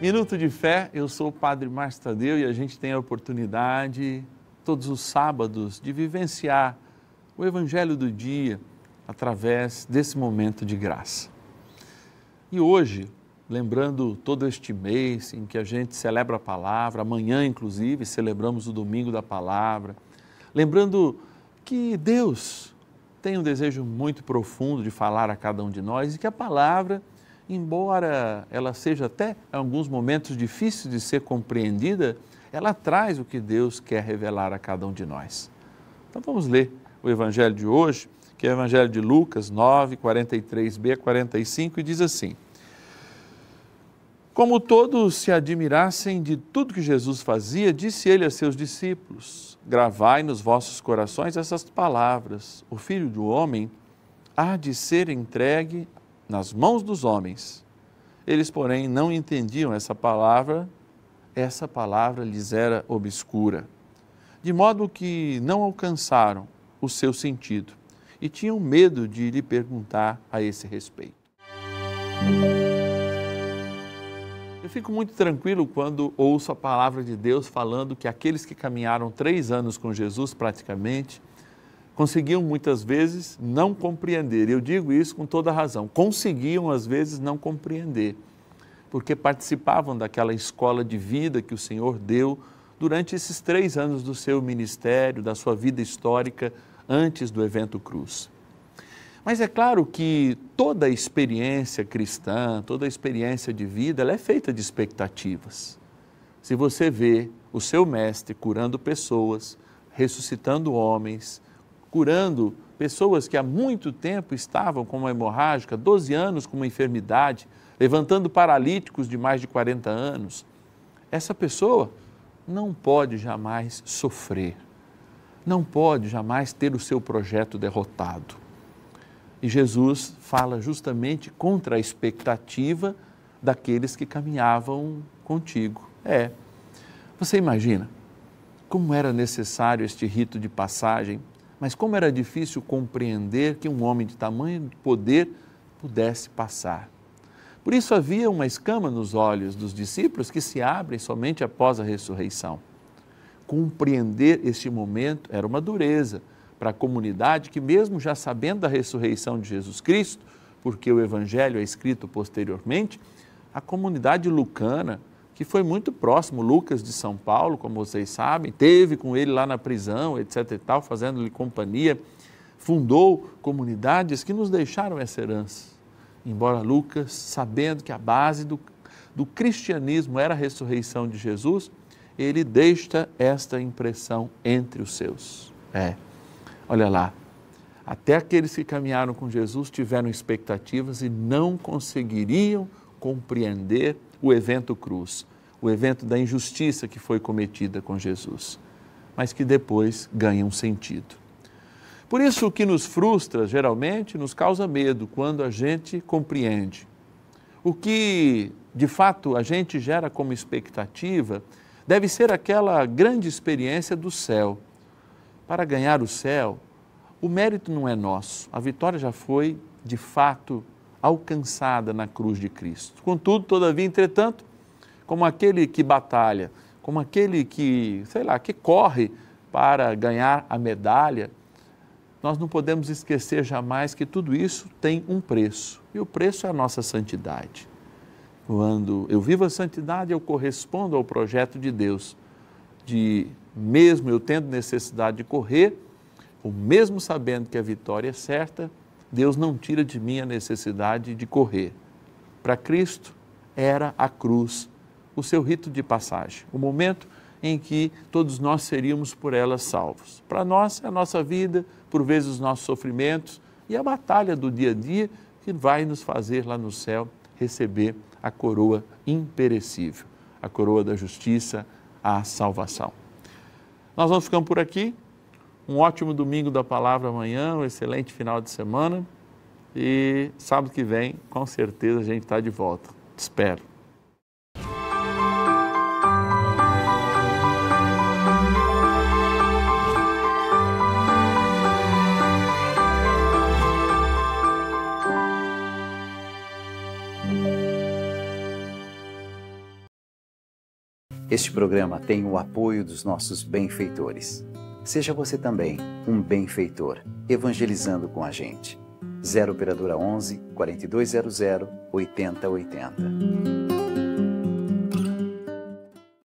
Minuto de Fé, eu sou o Padre Márcio Tadeu e a gente tem a oportunidade, todos os sábados, de vivenciar o Evangelho do dia através desse momento de graça. E hoje, lembrando todo este mês em que a gente celebra a palavra, amanhã, inclusive, celebramos o Domingo da Palavra, lembrando que Deus tem um desejo muito profundo de falar a cada um de nós e que a palavra embora ela seja até em alguns momentos difícil de ser compreendida, ela traz o que Deus quer revelar a cada um de nós. Então vamos ler o Evangelho de hoje, que é o Evangelho de Lucas 9, 43b a 45, e diz assim: Como todos se admirassem de tudo que Jesus fazia, disse ele a seus discípulos: Gravai nos vossos corações essas palavras: O filho do homem há de ser entregue nas mãos dos homens. Eles, porém, não entendiam essa palavra, essa palavra lhes era obscura, de modo que não alcançaram o seu sentido e tinham medo de lhe perguntar a esse respeito. Eu fico muito tranquilo quando ouço a palavra de Deus falando que aqueles que caminharam três anos com Jesus, praticamente, conseguiam muitas vezes não compreender. Eu digo isso com toda razão. Conseguiam às vezes não compreender, porque participavam daquela escola de vida que o Senhor deu durante esses três anos do seu ministério, da sua vida histórica, antes do evento cruz. Mas é claro que toda experiência cristã, toda experiência de vida, ela é feita de expectativas. Se você vê o seu mestre curando pessoas, ressuscitando homens, curando pessoas que há muito tempo estavam com uma hemorrágica, 12 anos com uma enfermidade, levantando paralíticos de mais de 40 anos. Essa pessoa não pode jamais sofrer, não pode jamais ter o seu projeto derrotado. E Jesus fala justamente contra a expectativa daqueles que caminhavam contigo. É. Você imagina como era necessário este rito de passagem mas como era difícil compreender que um homem de tamanho poder pudesse passar. Por isso havia uma escama nos olhos dos discípulos que se abrem somente após a ressurreição. Compreender este momento era uma dureza para a comunidade que, mesmo já sabendo da ressurreição de Jesus Cristo, porque o Evangelho é escrito posteriormente, a comunidade lucana que foi muito próximo, Lucas de São Paulo, como vocês sabem, teve com ele lá na prisão, etc e tal, fazendo-lhe companhia, fundou comunidades que nos deixaram essa herança. Embora Lucas, sabendo que a base do, do cristianismo era a ressurreição de Jesus, ele deixa esta impressão entre os seus. É, olha lá, até aqueles que caminharam com Jesus tiveram expectativas e não conseguiriam compreender o evento cruz, o evento da injustiça que foi cometida com Jesus, mas que depois ganha um sentido. Por isso, o que nos frustra geralmente nos causa medo quando a gente compreende. O que de fato a gente gera como expectativa deve ser aquela grande experiência do céu. Para ganhar o céu, o mérito não é nosso, a vitória já foi de fato alcançada na cruz de Cristo. Contudo, todavia, entretanto, como aquele que batalha, como aquele que, sei lá, que corre para ganhar a medalha, nós não podemos esquecer jamais que tudo isso tem um preço, e o preço é a nossa santidade. Quando eu vivo a santidade, eu correspondo ao projeto de Deus, de mesmo eu tendo necessidade de correr, ou mesmo sabendo que a vitória é certa, Deus não tira de mim a necessidade de correr. Para Cristo era a cruz, o seu rito de passagem, o momento em que todos nós seríamos por ela salvos. Para nós, é a nossa vida, por vezes os nossos sofrimentos e a batalha do dia a dia que vai nos fazer lá no céu receber a coroa imperecível, a coroa da justiça, a salvação. Nós vamos ficando por aqui. Um ótimo domingo da palavra amanhã, um excelente final de semana. E sábado que vem, com certeza, a gente está de volta. Te espero. Este programa tem o apoio dos nossos benfeitores. Seja você também um benfeitor, evangelizando com a gente. 0 Operadora 11 4200 8080.